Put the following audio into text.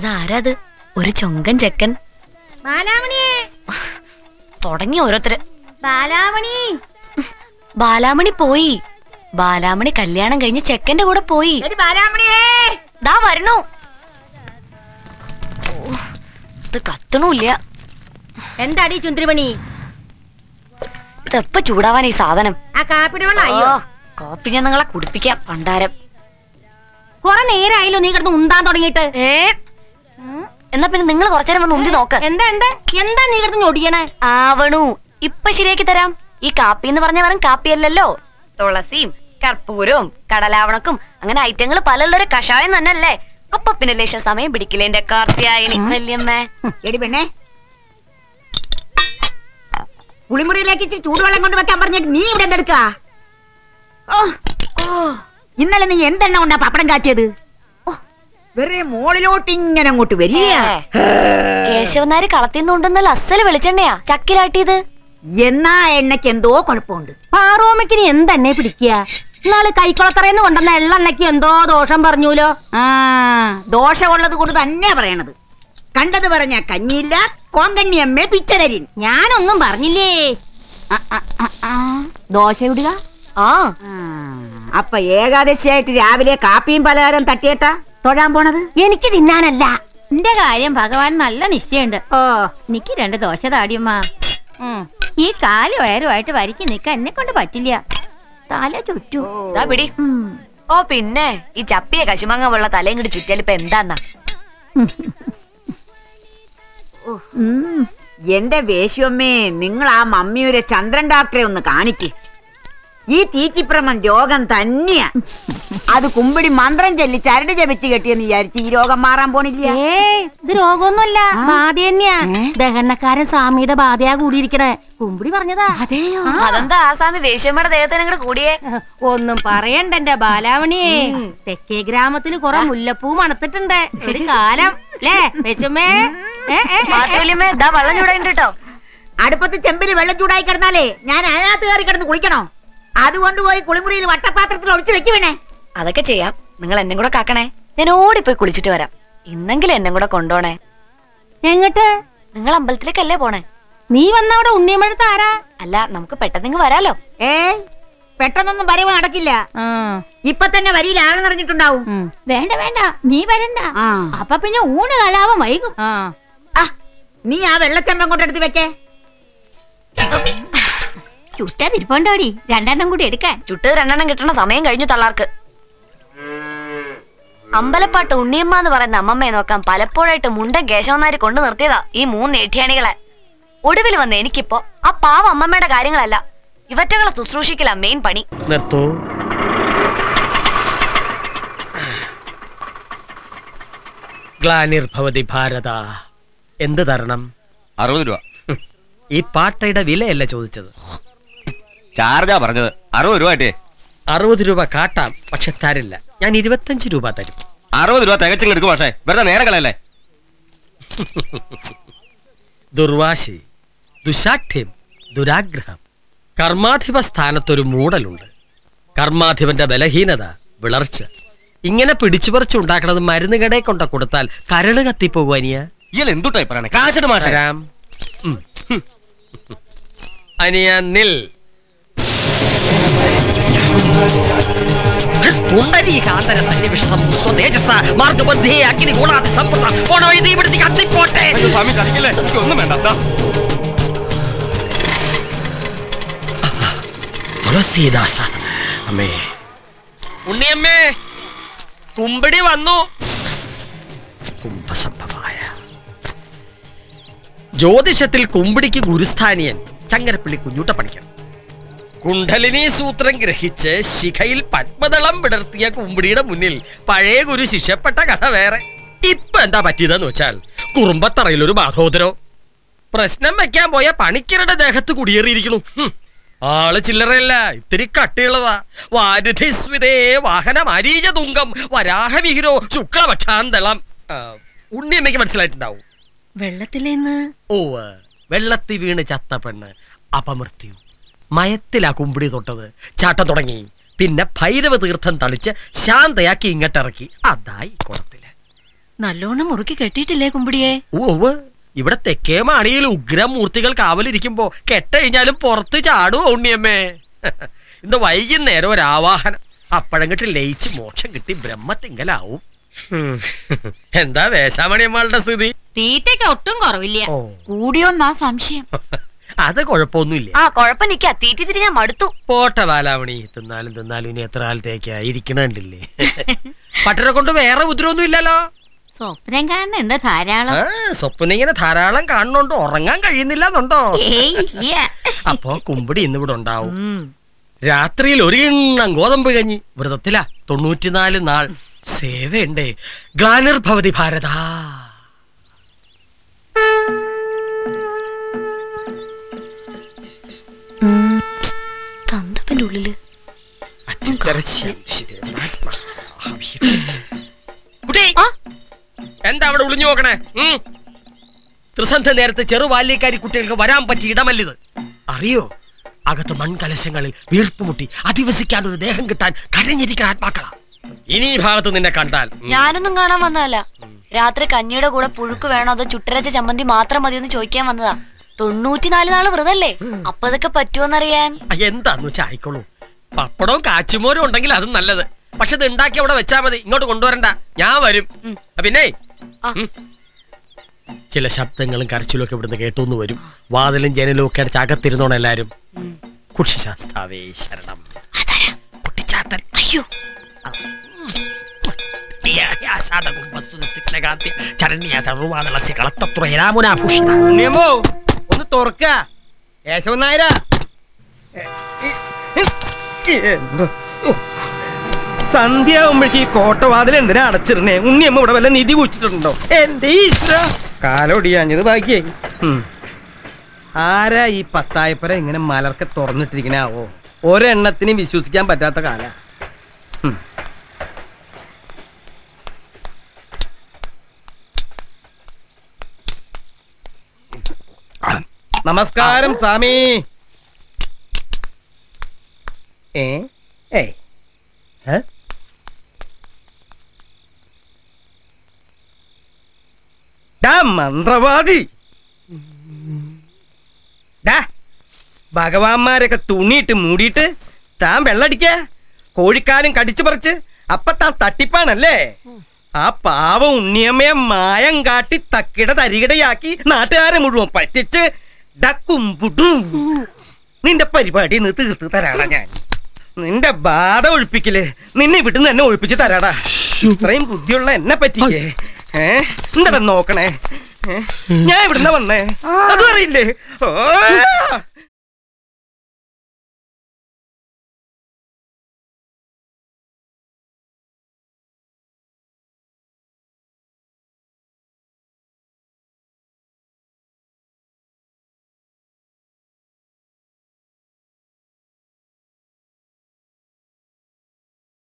അതാരത് ഒരു ചൊങ്കൻ ചെക്കൻ ബാലാമണിയെ തുടങ്ങി ഓരോരുത്തര് ബാലാമണി ബാലാമണി പോയി ബാലാമണി കല്യാണം കഴിഞ്ഞ് ചെക്കന്റെ കൂടെ പോയി ദാ വരണോ ഇത് കത്തണൂല്ല എന്താടി ചുന്ദ്രിമണി ഇതെപ്പ ചൂടാവാൻ ഈ സാധനം കോപ്പി ഞാൻ നിങ്ങളെ കുടിപ്പിക്കാം പണ്ടാരം കൊറേ നേരായല്ലോ നീ കിടന്ന് ഉണ്ടാൻ തുടങ്ങിയിട്ട് ഏ എന്നാ പിന്നെ നിങ്ങൾ കുറച്ചേരം വന്ന് ഉന്തി നോക്ക് എന്താ എന്താ എന്താ നീ കിടന്ന് ഞൊടിയണേ ആവണു ഇപ്പൊ ശരിയാക്കി തരാം ഈ കാപ്പി എന്ന് പറഞ്ഞ വെറും കാപ്പിയല്ലല്ലോ തുളസിയും കർപ്പൂരവും കടലാവണക്കും അങ്ങനെ ഐറ്റങ്ങൾ പലരുടെ കഷായം തന്നെ അല്ലേ അപ്പൊ പിന്നെ ലക്ഷ സമയം പിടിക്കില്ല എന്റെ കാർത്തിയായനി പെണ്ണേ കുളിമുറിയിലേക്ക് ഇച്ചിരി ചൂടുവെള്ളം കൊണ്ട് വെക്കാൻ പറഞ്ഞ നീ ഇവിടെ എന്തെടുക്കാ ഓ ഇന്നലെ നീ എന്തെണ്ണ കൊണ്ടാ പപ്പടം കാച്ചത് വെറുതെ മോളിലോട്ട് ഇങ്ങനെ അങ്ങോട്ട് വരിക കേശവനാര് കളത്തിന്നുണ്ടെന്നല്ല അസല് വെളിച്ചെണ്ണയാ ചക്കിലാട്ടിയത് എന്നാ എണ്ണയ്ക്ക് എന്തോ കുഴപ്പമുണ്ട് പാറോമയ്ക്കിന് എന്തെണ്ണ പിടിക്കുക ഇന്നാള് കൈക്കുളത്തറയെന്ന് കൊണ്ടുവന്ന എള്ളെണ്ണയ്ക്ക് എന്തോ ദോഷം പറഞ്ഞൂലോ ആ ദോഷമുള്ളത് കൊണ്ട് തന്നെ പറയണത് കണ്ടത് പറഞ്ഞ കഞ്ഞില്ല കോങ്കണ്ണിയമ്മേ പിച്ചതരിൻ ഞാനൊന്നും പറഞ്ഞില്ലേ ദോശ ഇടുക ആ അപ്പൊ ഏകാദശിയായിട്ട് രാവിലെ കാപ്പിയും പലഹാരം തട്ടിയേട്ടാ തൊഴാൻ പോണത് എനിക്ക് തിന്നാനല്ല എന്റെ കാര്യം ഭഗവാൻ നല്ല നിശ്ചയുണ്ട് ഓ നിക്ക് രണ്ട് ദോശ താടിയമ്മ ഈ കാല് വയറുമായിട്ട് വരിക്ക് നിക്കാൻ എന്നെ കൊണ്ട് പറ്റില്ല തല ചുറ്റു പിടി ഓ പിന്നെ ഈ ചപ്പിയ കശുമാങ്ങ പോലുള്ള തലയും കൂടി ചുറ്റിയാൽ ഇപ്പൊ എന്താന്നാ എന്റെ വേശ്യമ്മേ നിങ്ങൾ ആ മമ്മിയുടെ ചന്ദ്രൻ ഡാക്ടറെ ഒന്ന് കാണിക്കേ ഈ തീറ്റിപ്രമം രോഗം തന്നെയാ അത് കുമ്പിടി മന്ത്രം ചൊല്ലി ചരട് ജപിച്ച് കെട്ടിയെന്ന് വിചാരിച്ച് ഈ രോഗം മാറാൻ പോണില്ല ഏ ഇത് രോഗമൊന്നുമല്ല ബാധ തന്നെയാ ദഹനക്കാരൻ സ്വാമിയുടെ ബാധയാ കൂടിയിരിക്കണേ കുമ്പിടി പറഞ്ഞതാ അതെയോ അതെന്താ ആ സ്വാമി വേഷ്യമ്മയുടെ ദേഹത്തിന് കൂടിയേ ഒന്നും പറയണ്ട ബാലാവണിയെ തെക്കേ ഗ്രാമത്തിൽ കൊറേ മുല്ലപ്പൂ മണത്തിട്ടുണ്ട് ഒരു കാലം അല്ലേ വേശ്യമ്മേ വെള്ളം ചൂടായിട്ട് അടുപ്പത്ത് ചെമ്പിൽ വെള്ളം ചൂടായി കിടന്നാലേ ഞാൻ അതിനകത്ത് കയറി കിടന്ന് കുളിക്കണോ അതുകൊണ്ട് പോയി കുളിമുറിയിൽ വട്ടപാത്രത്തിൽ ഒളിച്ചു വെക്കുവേണേ അതൊക്കെ ചെയ്യാം നിങ്ങൾ എന്നെ കൂടെ കാക്കണേ ഞാൻ ഓടിപ്പോയി കുളിച്ചിട്ട് വരാം ഇന്നെങ്കിലും എന്നെ കൂടെ കൊണ്ടോണേ എങ്ങട്ട് നിങ്ങൾ അമ്പലത്തിലേക്കല്ലേ പോണേ നീ വന്ന അവിടെ ഉണ്ണിയമ്മഴത്ത് ആരാ അല്ല നമുക്ക് പെട്ടെന്ന് വരാലോ ഏ പെട്ടെന്നൊന്നും വരവ് നടക്കില്ല ഇപ്പൊ തന്നെ വരിയിൽ ആളെന്നറിഞ്ഞിട്ടുണ്ടാവും വേണ്ട വേണ്ട നീ വരണ്ട അപ്പൊ പിന്നെ ഊണ് കലാപം വൈകും നീ ആ വെള്ളച്ചമ്പം കൊണ്ടെടുത്ത് വെക്കേ ചുട്ടതിരിപ്പോണ്ടോടി രണ്ടെണ്ണം കൂടി എടുക്കാൻ ചുട്ടത് രണ്ടെണ്ണം കിട്ടണ സമയം കഴിഞ്ഞു തള്ളാർക്ക് അമ്പലപ്പാട്ട് ഉണ്ണിയമ്മ എന്ന് പറയുന്ന അമ്മമ്മയെ നോക്കാൻ പലപ്പോഴായിട്ട് മുണ്ട കേശവന്മാര് കൊണ്ടു നിർത്തിയതാ ഈ മൂന്ന് ഏഠ്യാണികളെ ഒടുവിൽ വന്ന എനിക്കിപ്പോ ആ പാവ അമ്മമ്മയുടെ കാര്യങ്ങളല്ല ഇവറ്റകളെ ശുശ്രൂഷിക്കല മെയിൻ പണി നിർത്തോ ഗ്ലാനിർഭവതി ഭാരത എന്ത് തരണം അറുപത് രൂപ ഈ പാട്ടയുടെ വിലയല്ല ചോദിച്ചത് ചാർജാ പറഞ്ഞത് അറുപത് രൂപ ആട്ടെ അറുപത് രൂപ കാട്ടാം പക്ഷെ തരില്ല ഞാൻ ഇരുപത്തഞ്ച് രൂപ തരും അറുപത് രൂപ തികച്ചും എടുക്കും പക്ഷേ വെറുതെ നേരെ കളയല്ലേ ദുർവാശി ദുശാഠ്യം ദുരാഗ്രഹം കർമാധിപ സ്ഥാനത്തൊരു മൂടലുണ്ട് കർമാധിപന്റെ ബലഹീനത വിളർച്ച ഇങ്ങനെ പറിച്ചു ഉണ്ടാക്കണത് മരുന്ന് കടയെ കൊണ്ട കൊടുത്താൽ കരള് കത്തിപ്പോകുവാനിയ അനിയ നിൽ ഒന്നും വേണ്ട അമ്മേ കുമ്പിടി വന്നു ജ്യോതിഷത്തിൽ കുമ്പിടിക്ക് ഗുരുസ്ഥാനിയൻ ചങ്ങരപ്പള്ളി കുഞ്ഞൂട്ട പഠിക്കണം കുണ്ഡലിനി സൂത്രം ഗ്രഹിച്ച് ശിഖയിൽ പത്മദളം വിടർത്തിയ കുമ്പിടിയുടെ മുന്നിൽ പഴയ ഗുരു ശിക്ഷപ്പെട്ട കഥ വേറെ ഇപ്പൊ എന്താ പറ്റിയതെന്ന് വെച്ചാൽ കുറുമ്പത്തറയിൽ ഒരു ബാധോദരോ പ്രശ്നം വെക്കാൻ പോയ പണിക്കരുടെ ദേഹത്ത് കുടിയേറിയിരിക്കുന്നു ആള് ചില്ലറയല്ല ഇത്തിരി കട്ടിയുള്ളതാ വാരുധിസ്വിതേ വാഹനമരീജ തുങ്കം വരാഹവിഹിരോ ശുക്ലപക്ഷാന്തളം ഉണ്ണിയമ്മയ്ക്ക് മനസ്സിലായിട്ടുണ്ടാവും വെള്ളത്തിലേന്ന് ഓ വെള്ളത്തിൽ വീണ് ചത്ത പെണ്ണ് അപമൃത്യു മയത്തിലാ കുമ്പിടി തൊട്ടത് ചാട്ടം തുടങ്ങി പിന്നെ ഭൈരവ തീർത്ഥം തളിച്ച് ശാന്തയാക്കി ഇങ്ങട്ടിറക്കി അതായി കുളത്തില് നല്ലോണം മുറുക്കി കെട്ടിയിട്ടില്ലേ കുമ്പിടിയെ ഓ ഇവിടെ മാണിയിൽ ഉഗ്രമൂർത്തികൾ കാവലിരിക്കുമ്പോ കഴിഞ്ഞാലും പുറത്ത് ചാടുവോ ഉണ്ണിയമ്മേ ഇന്ന് വൈകുന്നേരം ഒരു ആവാഹനം അപ്പഴങ്ങിട്ട് ലയിച്ച് മോക്ഷം കിട്ടി ബ്രഹ്മത്തിങ്കലാവും എന്താ വേശാമണിയമ്മളുടെ സ്ഥിതി തീറ്റയ്ക്ക് ഒട്ടും കുറവില്ല കൂടിയോന്നാ സംശയം അത് കൊഴപ്പൊന്നുമില്ല ആ കുഴപ്പം തീറ്റി തിരി ഞാൻ മടുത്തു പോട്ടെ ബാലാമണി തിന്നാലും തിന്നാലും ഇനി എത്ര കാലത്തേക്കാ ഇരിക്കണണ്ടില്ലേ പട്ടനെ കൊണ്ട് വേറെ ഉദ്രവൊന്നും ഇല്ലല്ലോ സ്വപ്നം കാണുന്നുണ്ട് ധാരാളം സ്വപ്നം ഇങ്ങനെ ധാരാളം കാണുന്നുണ്ടോ ഉറങ്ങാൻ കഴിയുന്നില്ല എന്നുണ്ടോ അപ്പൊ കുമ്പിടി ഇന്നിവിടെ ഉണ്ടാവും രാത്രിയിൽ ഒരു എണ്ണം ഗോതമ്പ് കഞ്ഞി വ്രതത്തിലാ തൊണ്ണൂറ്റിനാല് നാൾ സേവയുണ്ടേ ഗാനർഭവതി ഭാരതാ കുട്ടി എന്താ അവിടെ ഒളിഞ്ഞു നോക്കണേ ത്രിസന്ധ നേരത്തെ ചെറുബാല്യക്കാരി കുട്ടികൾക്ക് വരാൻ പറ്റിയ ഇടമല്ലിത് അറിയോ അകത്ത് മൺകലശങ്ങളിൽ വീർപ്പുമുട്ടി അധിവസിക്കാൻ ഒരു ദേഹം കിട്ടാൻ കരഞ്ഞിരിക്കുന്ന ആത്മാക്കളാ ഇനി ഈ ഭാഗത്ത് നിന്നെ കണ്ടാൽ ഞാനൊന്നും കാണാൻ വന്നതല്ല രാത്രി കഞ്ഞിയുടെ കൂടെ പുഴുക്ക് വേണോ അതോ ചുട്ടരച്ച ചമ്മന്തി മാത്രം മതിയെന്ന് ചോദിക്കാൻ വന്നതാ തൊണ്ണൂറ്റിനാല് നാള് വ്രതല്ലേ അപ്പൊ ഇതൊക്കെ പറ്റുമെന്നറിയാൻ എന്താന്ന് വെച്ചാൽ ആയിക്കോളൂ പപ്പടവും കാച്ചുമോരും ഉണ്ടെങ്കിൽ അതും നല്ലത് പക്ഷെ ഇത് ഉണ്ടാക്കി അവിടെ വെച്ചാ മതി ഇങ്ങോട്ട് കൊണ്ടുവരണ്ട ഞാൻ വരും പിന്നെ ചില ശബ്ദങ്ങളും കരച്ചിലും ഒക്കെ ഇവിടുന്ന് കേട്ടോന്ന് വരും വാതിലും ജനലും ഒക്കെ അടച്ച് അകത്തിരുന്നോണം എല്ലാരും കുക്ഷിശാസ്താവേ ശരണം കുട്ടിച്ചാത്തൻ അയ്യോ ഒന്ന് തുറക്ക സന്ധ്യ ആവുമ്പോഴേക്ക് ഈ കോട്ടവാതിൽ എന്തിനാ അടച്ചിരുന്നേ ഉണ്ണിയമ്മ ഇവിടെ വല്ല നിധി കുഴിച്ചിട്ടുണ്ടോ എന്റെ കാലോടിയാഞ്ഞത് ബാക്കിയായി ആരാ ഈ പത്തായപ്പുര ഇങ്ങനെ മലർക്കെ തുറന്നിട്ടിരിക്കണാവോ ഒരെണ്ണത്തിനും വിശ്വസിക്കാൻ പറ്റാത്ത കാല നമസ്കാരം സ്വാമി ഏ ഏ മന്ത്രവാദി ഭഗവാന്മാരൊക്കെ തുണിയിട്ട് മൂടിയിട്ട് താൻ വെള്ളടിക്ക കോഴിക്കാലും കടിച്ചു പറിച്ച് അപ്പൊ താൻ തട്ടിപ്പാണല്ലേ ആ പാവ ഉണ്ണിയമ്മയെ മായം കാട്ടി തക്കിട തരികിടയാക്കി നാട്ടുകാരെ മുഴുവൻ പറ്റിച്ച് ഡക്കുംപുടും നിന്റെ പരിപാടി നിന്ന് തീർത്ത് തരാണ് ഞാൻ നിന്റെ ബാധ ഒഴിപ്പിക്കില്ലേ നിന്നെ വിട്ടു എന്നെ ഒഴിപ്പിച്ച് തരാടാ ഇത്രയും ബുദ്ധിയുള്ള എന്നെ പറ്റിക്കേ ഏഹ് എന്താ നോക്കണേ ഞാൻ ഇവിടുന്ന വന്നേ അതും അറിയില്ലേ ഓ